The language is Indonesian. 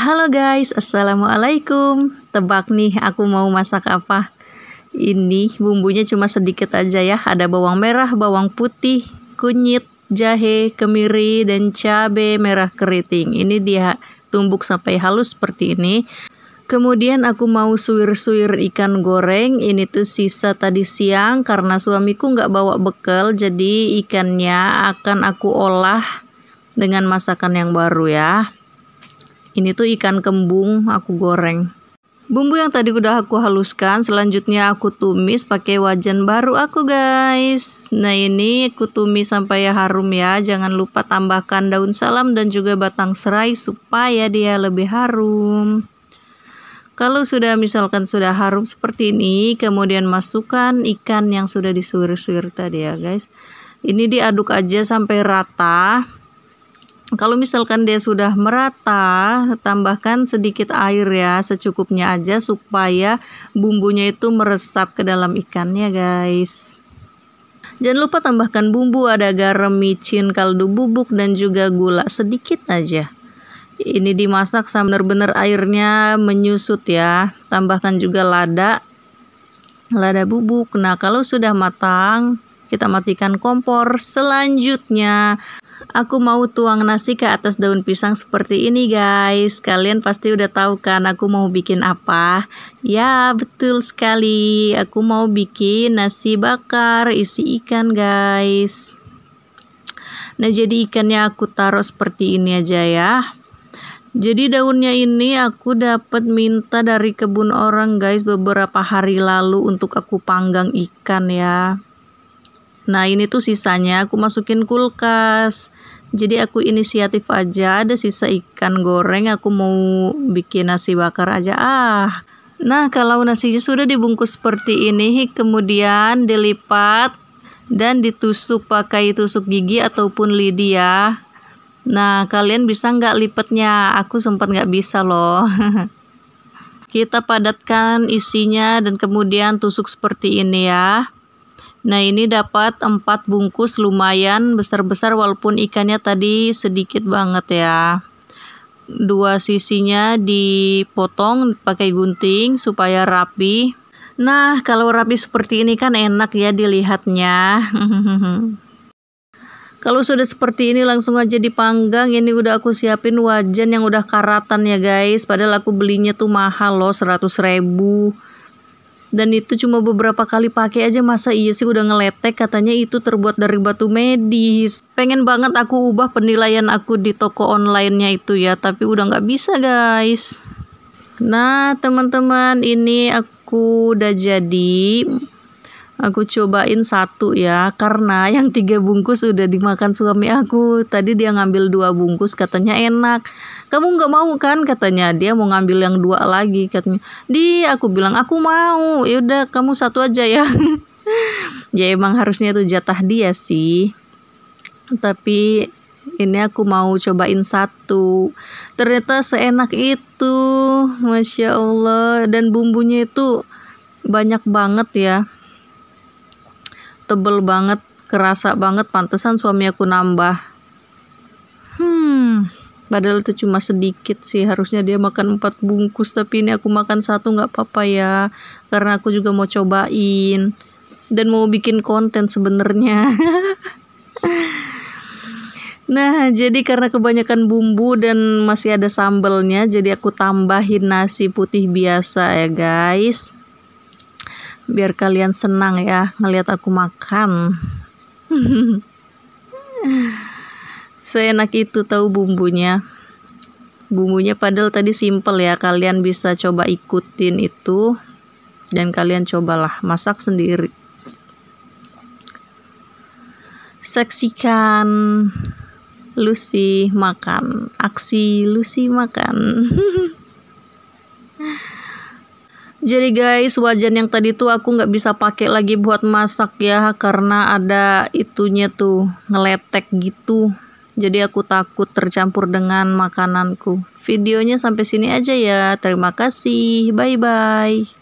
Halo guys, Assalamualaikum Tebak nih aku mau masak apa Ini bumbunya cuma sedikit aja ya Ada bawang merah, bawang putih, kunyit, jahe, kemiri, dan cabai merah keriting Ini dia tumbuk sampai halus seperti ini Kemudian aku mau suwir-suwir ikan goreng. Ini tuh sisa tadi siang karena suamiku nggak bawa bekal, jadi ikannya akan aku olah dengan masakan yang baru ya. Ini tuh ikan kembung aku goreng. Bumbu yang tadi udah aku haluskan, selanjutnya aku tumis pakai wajan baru aku guys. Nah ini aku tumis sampai harum ya, jangan lupa tambahkan daun salam dan juga batang serai supaya dia lebih harum. Kalau sudah misalkan sudah harum seperti ini, kemudian masukkan ikan yang sudah disuir-suir tadi ya guys. Ini diaduk aja sampai rata kalau misalkan dia sudah merata, tambahkan sedikit air ya, secukupnya aja supaya bumbunya itu meresap ke dalam ikannya, guys. Jangan lupa tambahkan bumbu, ada garam, micin, kaldu bubuk dan juga gula sedikit aja. Ini dimasak sampai benar-benar airnya menyusut ya. Tambahkan juga lada, lada bubuk. Nah, kalau sudah matang, kita matikan kompor. Selanjutnya, aku mau tuang nasi ke atas daun pisang seperti ini guys kalian pasti udah tahu kan aku mau bikin apa ya betul sekali aku mau bikin nasi bakar isi ikan guys nah jadi ikannya aku taruh seperti ini aja ya jadi daunnya ini aku dapat minta dari kebun orang guys beberapa hari lalu untuk aku panggang ikan ya Nah ini tuh sisanya aku masukin kulkas Jadi aku inisiatif aja ada sisa ikan goreng aku mau bikin nasi bakar aja ah Nah kalau nasinya sudah dibungkus seperti ini kemudian dilipat dan ditusuk pakai tusuk gigi ataupun lidi ya Nah kalian bisa nggak lipatnya aku sempat nggak bisa loh Kita padatkan isinya dan kemudian tusuk seperti ini ya Nah ini dapat 4 bungkus lumayan besar-besar walaupun ikannya tadi sedikit banget ya Dua sisinya dipotong pakai gunting supaya rapi Nah kalau rapi seperti ini kan enak ya dilihatnya Kalau sudah seperti ini langsung aja dipanggang Ini udah aku siapin wajan yang udah karatan ya guys Padahal aku belinya tuh mahal loh 100 ribu dan itu cuma beberapa kali pakai aja masa iya sih udah ngeletek katanya itu terbuat dari batu medis pengen banget aku ubah penilaian aku di toko onlinenya itu ya tapi udah nggak bisa guys nah teman-teman ini aku udah jadi Aku cobain satu ya, karena yang tiga bungkus udah dimakan suami aku. Tadi dia ngambil dua bungkus, katanya enak. Kamu nggak mau kan? Katanya dia mau ngambil yang dua lagi. Katanya, di aku bilang aku mau. Yaudah, kamu satu aja ya. ya emang harusnya itu jatah dia sih. Tapi ini aku mau cobain satu. Ternyata seenak itu, masya Allah. Dan bumbunya itu banyak banget ya tebel banget, kerasa banget, pantesan suami aku nambah. Hmm, padahal itu cuma sedikit sih, harusnya dia makan empat bungkus, tapi ini aku makan satu gak apa-apa ya, karena aku juga mau cobain. Dan mau bikin konten sebenarnya. Nah, jadi karena kebanyakan bumbu dan masih ada sambelnya, jadi aku tambahin nasi putih biasa ya, guys biar kalian senang ya ngelihat aku makan seenak itu tahu bumbunya bumbunya padahal tadi simple ya kalian bisa coba ikutin itu dan kalian cobalah masak sendiri saksikan Lucy makan aksi Lucy makan Jadi guys, wajan yang tadi tuh aku nggak bisa pakai lagi buat masak ya karena ada itunya tuh ngeletek gitu. Jadi aku takut tercampur dengan makananku. Videonya sampai sini aja ya. Terima kasih. Bye bye.